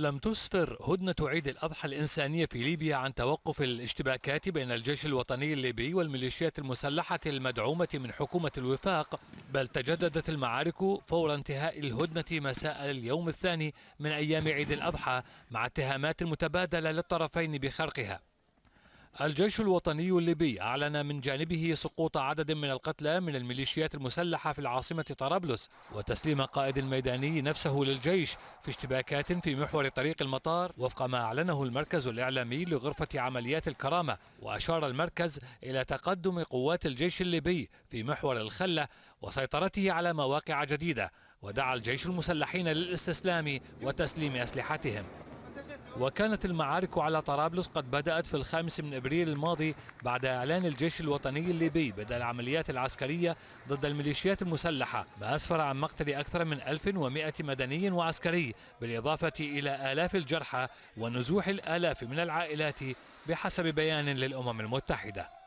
لم تسفر هدنة عيد الأضحى الإنسانية في ليبيا عن توقف الاشتباكات بين الجيش الوطني الليبي والميليشيات المسلحة المدعومة من حكومة الوفاق بل تجددت المعارك فور انتهاء الهدنة مساء اليوم الثاني من أيام عيد الأضحى مع اتهامات متبادلة للطرفين بخرقها الجيش الوطني الليبي أعلن من جانبه سقوط عدد من القتلى من الميليشيات المسلحة في العاصمة طرابلس وتسليم قائد الميداني نفسه للجيش في اشتباكات في محور طريق المطار وفق ما أعلنه المركز الإعلامي لغرفة عمليات الكرامة وأشار المركز إلى تقدم قوات الجيش الليبي في محور الخلة وسيطرته على مواقع جديدة ودعا الجيش المسلحين للاستسلام وتسليم أسلحتهم وكانت المعارك على طرابلس قد بدأت في الخامس من إبريل الماضي بعد إعلان الجيش الوطني الليبي بدأ العمليات العسكرية ضد الميليشيات المسلحة ما أسفر عن مقتل أكثر من 1100 مدني وعسكري بالإضافة إلى آلاف الجرحى ونزوح الآلاف من العائلات بحسب بيان للأمم المتحدة